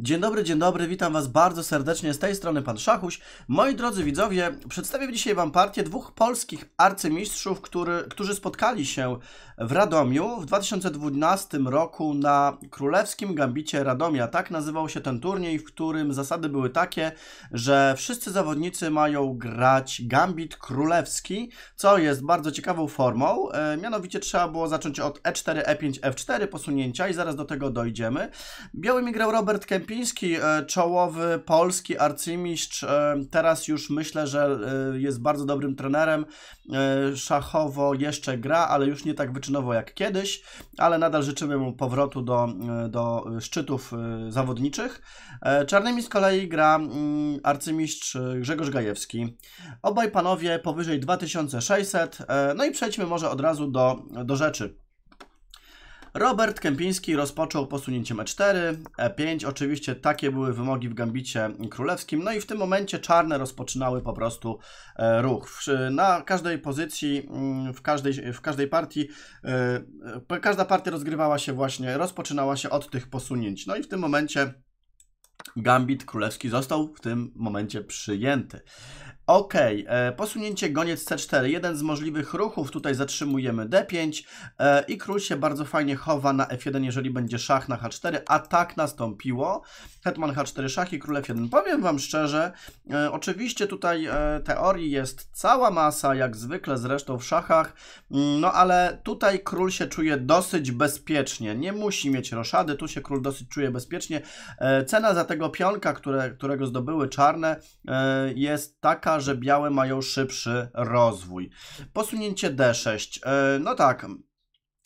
Dzień dobry, dzień dobry, witam Was bardzo serdecznie z tej strony Pan Szachuś. Moi drodzy widzowie, przedstawię dzisiaj Wam partię dwóch polskich arcymistrzów, który, którzy spotkali się w Radomiu w 2012 roku na Królewskim Gambicie Radomia. Tak nazywał się ten turniej, w którym zasady były takie, że wszyscy zawodnicy mają grać Gambit Królewski, co jest bardzo ciekawą formą. E, mianowicie trzeba było zacząć od E4, E5, F4 posunięcia i zaraz do tego dojdziemy. Białymi grał Robert Kemp Ciepiński, e, czołowy polski arcymistrz, e, teraz już myślę, że e, jest bardzo dobrym trenerem. Szachowo jeszcze gra, ale już nie tak wyczynowo jak kiedyś, ale nadal życzymy mu powrotu do, do szczytów zawodniczych. Czarnymi z kolei gra mm, arcymistrz Grzegorz Gajewski. Obaj panowie powyżej 2600, no i przejdźmy może od razu do, do rzeczy. Robert Kępiński rozpoczął posunięciem e4, e5. Oczywiście takie były wymogi w gambicie królewskim. No i w tym momencie czarne rozpoczynały po prostu e, ruch. Na każdej pozycji, mm, w każdej, w każdej partii, e, e, każda partia rozgrywała się właśnie, rozpoczynała się od tych posunięć. No i w tym momencie Gambit królewski został w tym momencie przyjęty. Ok, e, posunięcie goniec C4, jeden z możliwych ruchów, tutaj zatrzymujemy D5 e, i król się bardzo fajnie chowa na F1, jeżeli będzie szach na H4, a tak nastąpiło. Hetman H4 szach i król F1. Powiem Wam szczerze, e, oczywiście tutaj teorii jest cała masa, jak zwykle zresztą w szachach, mm, no ale tutaj król się czuje dosyć bezpiecznie, nie musi mieć roszady, tu się król dosyć czuje bezpiecznie. Cena za tego pionka, które, którego zdobyły czarne jest taka, że białe mają szybszy rozwój. Posunięcie D6. E, no tak,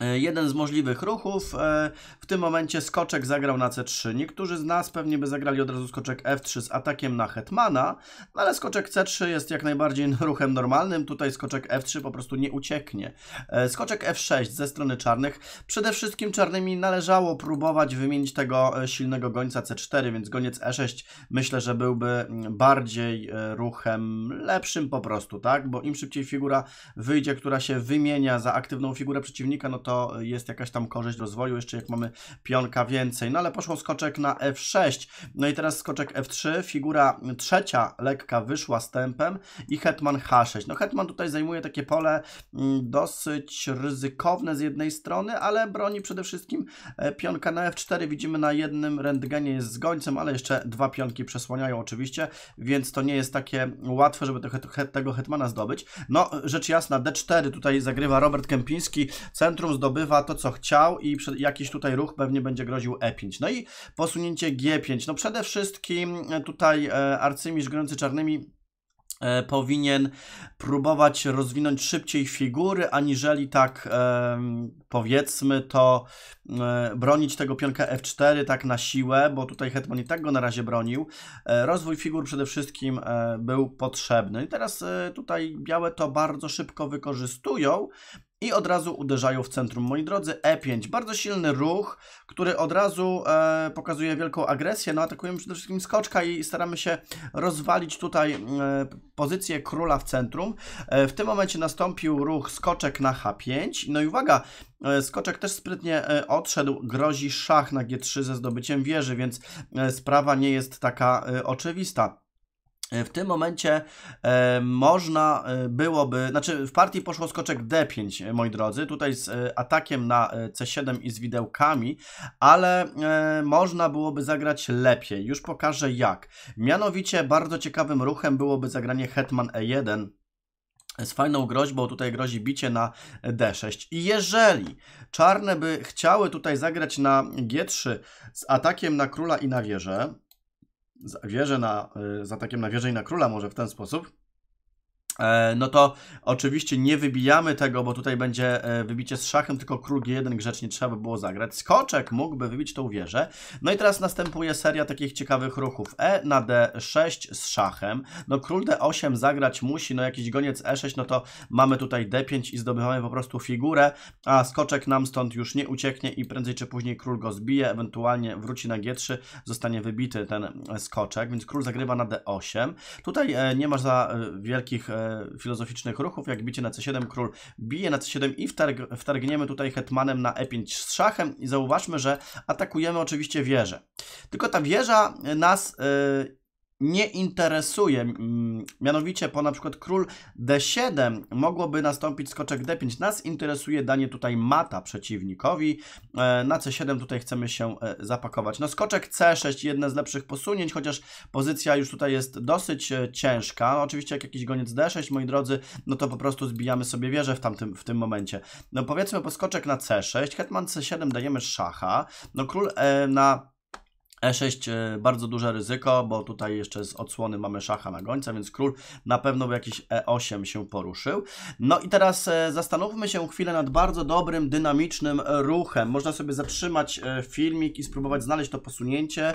E, jeden z możliwych ruchów, e, w tym momencie skoczek zagrał na C3. Niektórzy z nas pewnie by zagrali od razu skoczek F3 z atakiem na hetmana, no ale skoczek C3 jest jak najbardziej ruchem normalnym, tutaj skoczek F3 po prostu nie ucieknie. E, skoczek F6 ze strony czarnych. Przede wszystkim czarnymi należało próbować wymienić tego silnego gońca C4, więc goniec E6 myślę, że byłby mm, bardziej ruchem lepszym po prostu, tak? Bo im szybciej figura wyjdzie, która się wymienia za aktywną figurę przeciwnika, no to jest jakaś tam korzyść rozwoju, jeszcze jak mamy pionka więcej. No ale poszło skoczek na F6, no i teraz skoczek F3, figura trzecia lekka wyszła z tempem i hetman H6. No hetman tutaj zajmuje takie pole mm, dosyć ryzykowne z jednej strony, ale broni przede wszystkim e, pionka na F4. Widzimy na jednym rentgenie jest z gońcem, ale jeszcze dwa pionki przesłaniają oczywiście, więc to nie jest takie łatwe, żeby tego, hetmana zdobyć. No rzecz jasna D4 tutaj zagrywa Robert Kępiński, centrum zdobywa to, co chciał i jakiś tutaj ruch pewnie będzie groził E5. No i posunięcie G5. No przede wszystkim e, tutaj e, arcymistrz grający czarnymi e, powinien próbować rozwinąć szybciej figury, aniżeli tak powiedzmy to bronić tego pionka F4 tak na siłę, bo tutaj Hetman i tak go na razie bronił. rozwój figur przede wszystkim był potrzebny. I teraz tutaj białe to bardzo szybko wykorzystują, i od razu uderzają w centrum. Moi drodzy, E5, bardzo silny ruch, który od razu e, pokazuje wielką agresję. No atakujemy przede wszystkim skoczka i staramy się rozwalić tutaj e, pozycję króla w centrum. E, w tym momencie nastąpił ruch skoczek na H5. No i uwaga, e, Skoczek też sprytnie e, odszedł, grozi szach na G3 ze zdobyciem wieży, więc e, sprawa nie jest taka oczywista. E, w tym momencie e, można e, byłoby, znaczy w partii poszło skoczek D5, e, moi drodzy, tutaj z e, atakiem na C7 i z widełkami, ale e, można byłoby zagrać lepiej, już pokażę jak. Mianowicie bardzo ciekawym ruchem byłoby zagranie Hetman E1, z fajną groźbą, tutaj grozi bicie na D6. I jeżeli czarne by chciały tutaj zagrać na G3 z atakiem na króla i na wieżę, wieżę na, y, z atakiem na wieżę i na króla może w ten sposób. E, no to oczywiście nie wybijamy tego, bo tutaj będzie e, wybicie z szachem, tylko król g1 grzecznie trzeba by było zagrać. Skoczek mógłby wybić tą wieżę. No i teraz następuje seria takich ciekawych ruchów. E na d6 z szachem. No król d8 zagrać musi, no jakiś goniec e6, no to mamy tutaj d5 i zdobywamy po prostu figurę, a skoczek nam stąd już nie ucieknie i prędzej czy później król go zbije, ewentualnie wróci na g3, zostanie wybity ten skoczek, więc król zagrywa na d8. Tutaj e, nie ma za wielkich filozoficznych ruchów, jak bicie na c7, król bije na c7 i wtarg wtargniemy tutaj hetmanem na e5 z szachem i zauważmy, że atakujemy oczywiście wieżę. Tylko ta wieża nas y, nie interesuje. Mm, mianowicie po na przykład król d7 mogłoby nastąpić skoczek d5. Nas interesuje danie tutaj mata przeciwnikowi. E, na c7 tutaj chcemy się e, zapakować. No skoczek c6, jedne z lepszych posunięć, chociaż pozycja już tutaj jest dosyć e, ciężka. No, oczywiście jak jakiś goniec d6, moi drodzy, no to po prostu zbijamy sobie wieżę w, tamtym, w tym momencie. No powiedzmy po skoczek na c6, hetman c7 dajemy szacha. No król na E6 e, bardzo duże ryzyko, bo tutaj jeszcze z odsłony mamy szacha na gońca, więc król na pewno w jakiś E8 się poruszył. No i teraz e, zastanówmy się chwilę nad bardzo dobrym, dynamicznym ruchem. Można sobie zatrzymać e, filmik i spróbować znaleźć to posunięcie.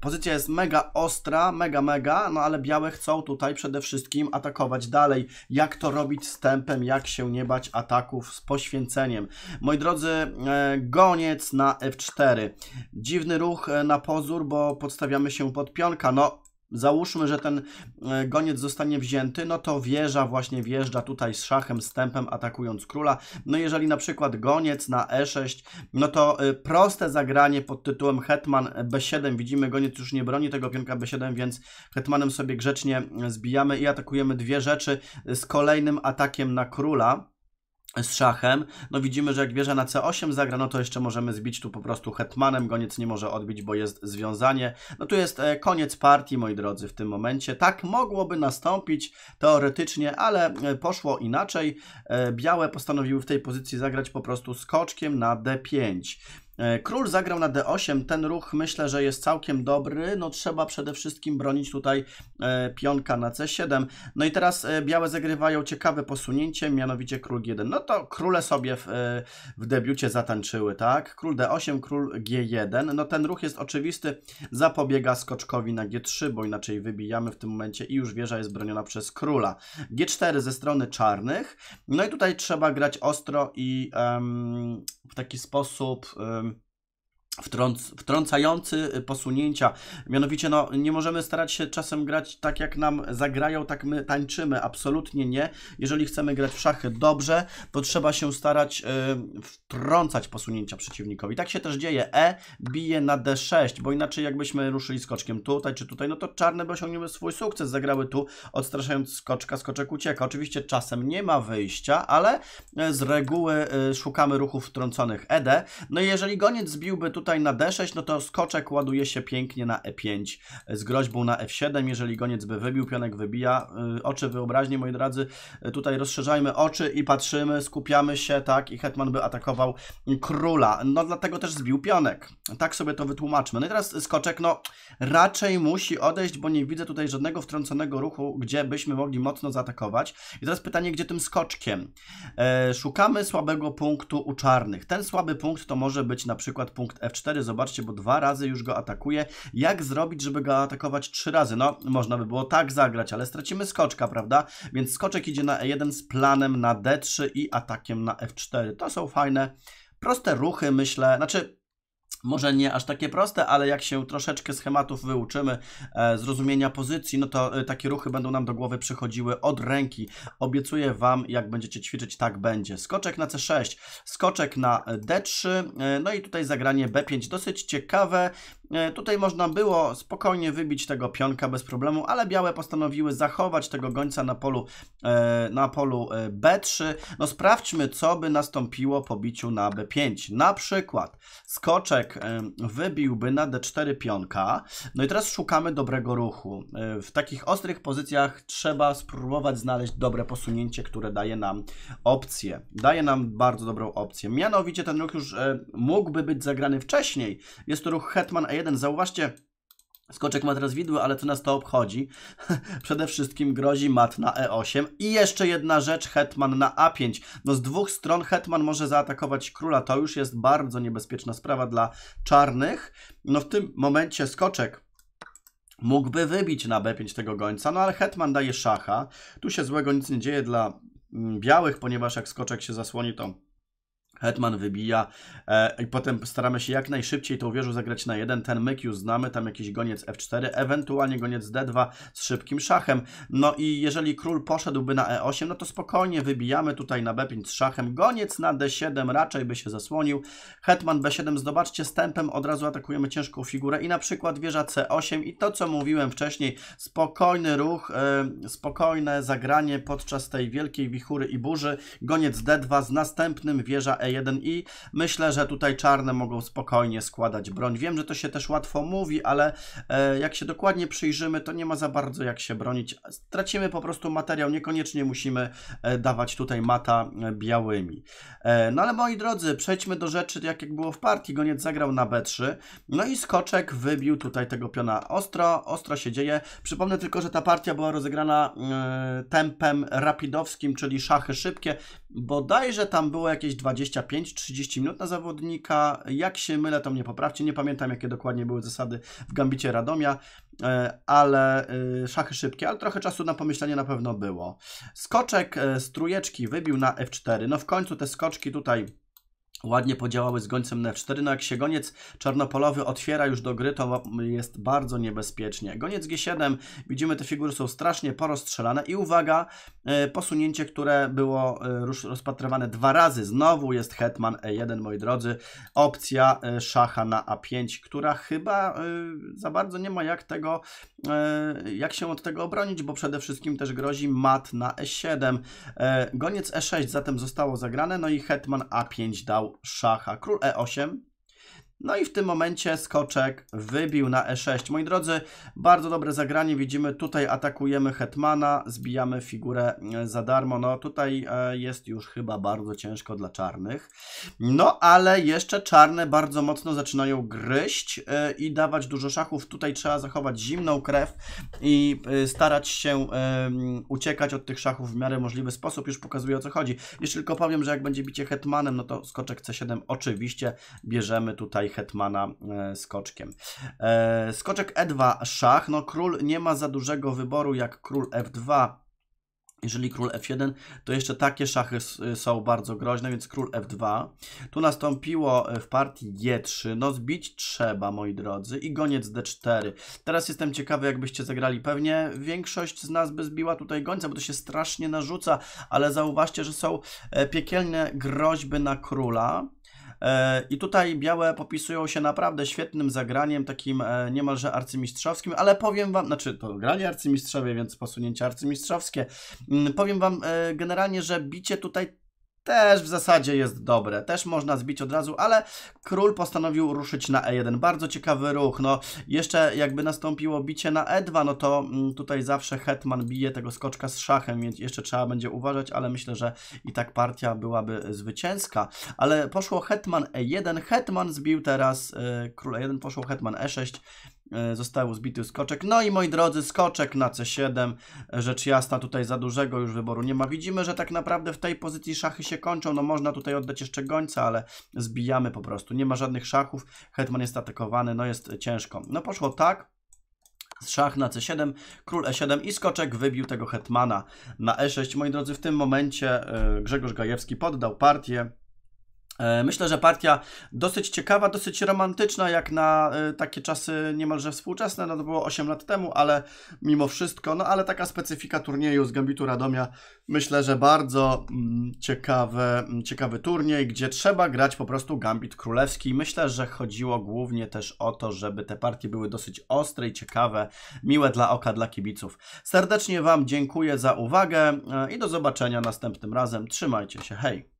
Pozycja jest mega ostra, mega, mega, no ale białe chcą tutaj przede wszystkim atakować dalej. Jak to robić z tempem, jak się nie bać ataków z poświęceniem. Moi drodzy, goniec na F4. Dziwny ruch ruch e, na pozór, bo podstawiamy się pod pionka. No, Załóżmy, że ten e, goniec zostanie wzięty, no to wieża właśnie wjeżdża tutaj z szachem, stępem, atakując króla. No jeżeli na przykład goniec na e6, no to e, proste zagranie pod tytułem hetman b7. Widzimy, goniec już nie broni tego pionka b7, więc hetmanem sobie grzecznie zbijamy i atakujemy dwie rzeczy z kolejnym atakiem na króla z szachem. No widzimy, że jak bierze na C8 zagra, no to jeszcze możemy zbić tu po prostu hetmanem, goniec nie może odbić, bo jest związanie. No tu jest e, koniec partii, moi drodzy, w tym momencie. Tak mogłoby nastąpić teoretycznie, ale e, poszło inaczej. E, białe postanowiły w tej pozycji zagrać po prostu skoczkiem na D5. E, król zagrał na D8, ten ruch myślę, że jest całkiem dobry, no trzeba przede wszystkim bronić tutaj e, pionka na C7. No i teraz e, białe zagrywają ciekawe posunięcie, mianowicie król G1. No to króle sobie w, w debiucie zatańczyły, tak? Król D8, król G1. No ten ruch jest oczywisty, zapobiega skoczkowi na G3, bo inaczej wybijamy w tym momencie i już wieża jest broniona przez króla. G4 ze strony czarnych, no i tutaj trzeba grać ostro i... Um, w taki sposób wtrąc, wtrącający y, posunięcia. Mianowicie, no, nie możemy starać się czasem grać tak, jak nam zagrają, tak my tańczymy. Absolutnie nie. Jeżeli chcemy grać w szachy dobrze, to trzeba się starać y, wtrącać posunięcia przeciwnikowi. Tak się też dzieje. E bije na D6, bo inaczej jakbyśmy ruszyli skoczkiem tutaj czy tutaj, no to czarne by osiągnęły swój sukces. Zagrały tu, odstraszając skoczka, skoczek ucieka. Oczywiście czasem nie ma wyjścia, ale y, z reguły y, szukamy ruchów wtrąconych ED. No i jeżeli goniec zbiłby tutaj tutaj na D6, no to skoczek ładuje się pięknie na E5 e, z groźbą na F7. Jeżeli goniec by wybił, pionek wybija. E, oczy wyobraźni, moi drodzy, e, tutaj rozszerzajmy oczy i patrzymy, skupiamy się, tak? I hetman by atakował króla. No dlatego też zbił pionek. Tak sobie to wytłumaczmy. No i teraz skoczek, no raczej musi odejść, bo nie widzę tutaj żadnego wtrąconego ruchu, gdzie byśmy mogli mocno zaatakować. I teraz pytanie, gdzie tym skoczkiem? E, szukamy słabego punktu u czarnych. Ten słaby punkt to może być na przykład punkt F 4 zobaczcie, bo dwa razy już go atakuje. Jak zrobić, żeby go atakować trzy razy? No, można by było tak zagrać, ale stracimy skoczka, prawda? Więc skoczek idzie na E1 z planem na D3 i atakiem na F4. To są fajne, proste ruchy, myślę. Znaczy, może nie aż takie proste, ale jak się troszeczkę schematów wyuczymy, e, zrozumienia pozycji, no to e, takie ruchy będą nam do głowy przychodziły od ręki. Obiecuję Wam, jak będziecie ćwiczyć, tak będzie. Skoczek na C6, skoczek na D3, e, no i tutaj zagranie B5, dosyć ciekawe. E, tutaj można było spokojnie wybić tego pionka bez problemu, ale białe postanowiły zachować tego gońca na polu, e, na polu e, B3. No sprawdźmy, co by nastąpiło po biciu na B5. Na przykład skoczek wybiłby na D4 pionka. No i teraz szukamy dobrego ruchu. W takich ostrych pozycjach trzeba spróbować znaleźć dobre posunięcie, które daje nam opcję. Daje nam bardzo dobrą opcję. Mianowicie ten ruch już mógłby być zagrany wcześniej. Jest to ruch Hetman a 1 1. Zauważcie, Skoczek ma teraz widły, ale co nas to obchodzi? Przede wszystkim grozi mat na e8. I jeszcze jedna rzecz, hetman na a5. No z dwóch stron hetman może zaatakować króla. To już jest bardzo niebezpieczna sprawa dla czarnych. No w tym momencie skoczek mógłby wybić na b5 tego gońca, no ale hetman daje szacha. Tu się złego nic nie dzieje dla mm, białych, ponieważ jak skoczek się zasłoni, to Hetman wybija e, i potem staramy się jak najszybciej tą wieżą zagrać na jeden. Ten myk już znamy, tam jakiś goniec f4, ewentualnie goniec d2 z szybkim szachem. No i jeżeli król poszedłby na e8, no to spokojnie wybijamy tutaj na b5 z szachem. Goniec na d7 raczej by się zasłonił. Hetman b7, zobaczcie, stępem od razu atakujemy ciężką figurę i na przykład wieża c8 i to, co mówiłem wcześniej, spokojny ruch, e, spokojne zagranie podczas tej wielkiej wichury i burzy. Goniec d2 z następnym wieża e i myślę, że tutaj czarne mogą spokojnie składać broń. Wiem, że to się też łatwo mówi, ale e, jak się dokładnie przyjrzymy, to nie ma za bardzo jak się bronić. Tracimy po prostu materiał, niekoniecznie musimy e, dawać tutaj mata e, białymi. No ale moi drodzy, przejdźmy do rzeczy, jak, jak było w partii. Goniec zagrał na B3, no i skoczek wybił tutaj tego piona ostro, ostro się dzieje. Przypomnę tylko, że ta partia była rozegrana tempem rapidowskim, czyli szachy szybkie. Bodajże tam było jakieś 20 25-30 minut na zawodnika. Jak się mylę, to mnie poprawcie. Nie pamiętam, jakie dokładnie były zasady w Gambicie Radomia, e, ale e, szachy szybkie, ale trochę czasu na pomyślenie na pewno było. Skoczek e, z trujeczki wybił na F4. No w końcu te skoczki tutaj Ładnie podziałały z gońcem na 4 no jak się goniec czarnopolowy otwiera już do gry, to jest bardzo niebezpiecznie. Goniec g7, widzimy te figury są strasznie porozstrzelane i uwaga, e, posunięcie, które było e, rozpatrywane dwa razy, znowu jest hetman e1, moi drodzy, opcja e, szacha na a5, która chyba za bardzo nie ma jak tego, jak się od tego obronić, bo przede wszystkim też grozi mat na e7. Goniec e6 zatem zostało zagrane, no i hetman a5 dał szacha, król e8 no i w tym momencie skoczek wybił na e6. Moi drodzy, bardzo dobre zagranie. Widzimy tutaj atakujemy hetmana, zbijamy figurę e, za darmo. No tutaj e, jest już chyba bardzo ciężko dla czarnych. No ale jeszcze czarne bardzo mocno zaczynają gryźć e, i dawać dużo szachów. Tutaj trzeba zachować zimną krew i starać się uciekać od tych szachów w miarę możliwy sposób. Już pokazuję o co chodzi. Jeszcze tylko powiem, że jak będzie bicie hetmanem, no to skoczek C7 oczywiście bierzemy tutaj hetmana skoczkiem. E, e, skoczek E2, szach. No król nie ma za dużego wyboru jak król F2, jeżeli król f1, to jeszcze takie szachy y, są bardzo groźne, więc król f2. Tu nastąpiło e, w partii g3. No zbić trzeba, moi drodzy. I goniec d4. Teraz jestem ciekawy, jakbyście zagrali. Pewnie większość z nas by zbiła tutaj gońca, bo to się strasznie narzuca. Ale zauważcie, że są piekielne groźby na króla. E, I tutaj białe popisują się naprawdę świetnym zagraniem, takim e, niemalże arcymistrzowskim, ale powiem wam, znaczy to grali arcymistrzowie, więc posunięcie arcymistrzowskie. Mm, powiem wam e, generalnie, że bicie tutaj też w zasadzie jest dobre. Też można zbić od razu, ale król postanowił ruszyć na e1. Bardzo ciekawy ruch. No, jeszcze jakby nastąpiło bicie na e2, no to mm, tutaj zawsze hetman bije tego skoczka z szachem, więc jeszcze trzeba będzie uważać, ale myślę, że i tak partia byłaby zwycięska. Ale poszło hetman e1, hetman zbił teraz, y, król e1, poszło hetman e6, E, został zbity skoczek. No i moi drodzy, skoczek na C7, rzecz jasna, tutaj za dużego już wyboru nie ma. Widzimy, że tak naprawdę w tej pozycji szachy się kończą, no można tutaj oddać jeszcze gońca, ale zbijamy po prostu, nie ma żadnych szachów, hetman jest atakowany, no jest ciężko. No poszło tak, Szach na c7, król e7 i skoczek wybił tego hetmana na e6. Moi drodzy, w tym momencie e, Grzegorz Gajewski poddał partię. E, myślę, że partia dosyć ciekawa, dosyć romantyczna, jak na e, takie czasy niemalże współczesne. No to było 8 lat temu, ale mimo wszystko, no ale taka specyfika turnieju z Gambitu Radomia. Myślę, że bardzo mm, ciekawe, mm, ciekawy turniej, gdzie trzeba grać po prostu Gambit Królewski. Myślę, że chodziło głównie też o to, żeby te partie były dosyć ostre i ciekawe, miłe dla oka, dla kibiców. Serdecznie Wam dziękuję za uwagę e, i do zobaczenia następnym razem. Trzymajcie się, hej!